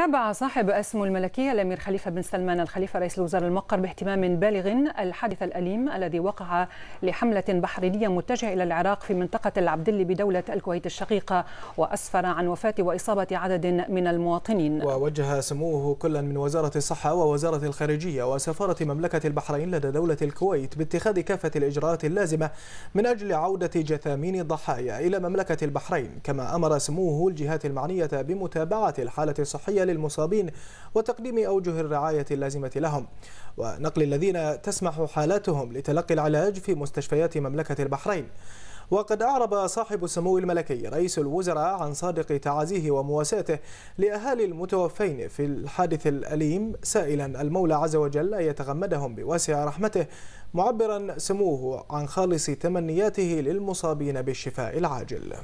تابع صاحب اسم الملكية الأمير خليفة بن سلمان الخليفة رئيس الوزراء المقر باهتمام بالغ الحادث الأليم الذي وقع لحملة بحرينية متجهة إلى العراق في منطقة العبدلي بدولة الكويت الشقيقة وأسفر عن وفاة وإصابة عدد من المواطنين ووجه سموه كلا من وزارة الصحة ووزارة الخارجية وسفارة مملكة البحرين لدى دولة الكويت باتخاذ كافة الإجراءات اللازمة من أجل عودة جثامين الضحايا إلى مملكة البحرين كما أمر سموه الجهات المعنية بمتابعة الحالة الصحية للمصابين وتقديم أوجه الرعاية اللازمة لهم ونقل الذين تسمح حالاتهم لتلقي العلاج في مستشفيات مملكة البحرين وقد أعرب صاحب السمو الملكي رئيس الوزراء عن صادق تعازيه ومواساته لأهالي المتوفين في الحادث الأليم سائلا المولى عز وجل أن يتغمدهم بواسع رحمته معبرا سموه عن خالص تمنياته للمصابين بالشفاء العاجل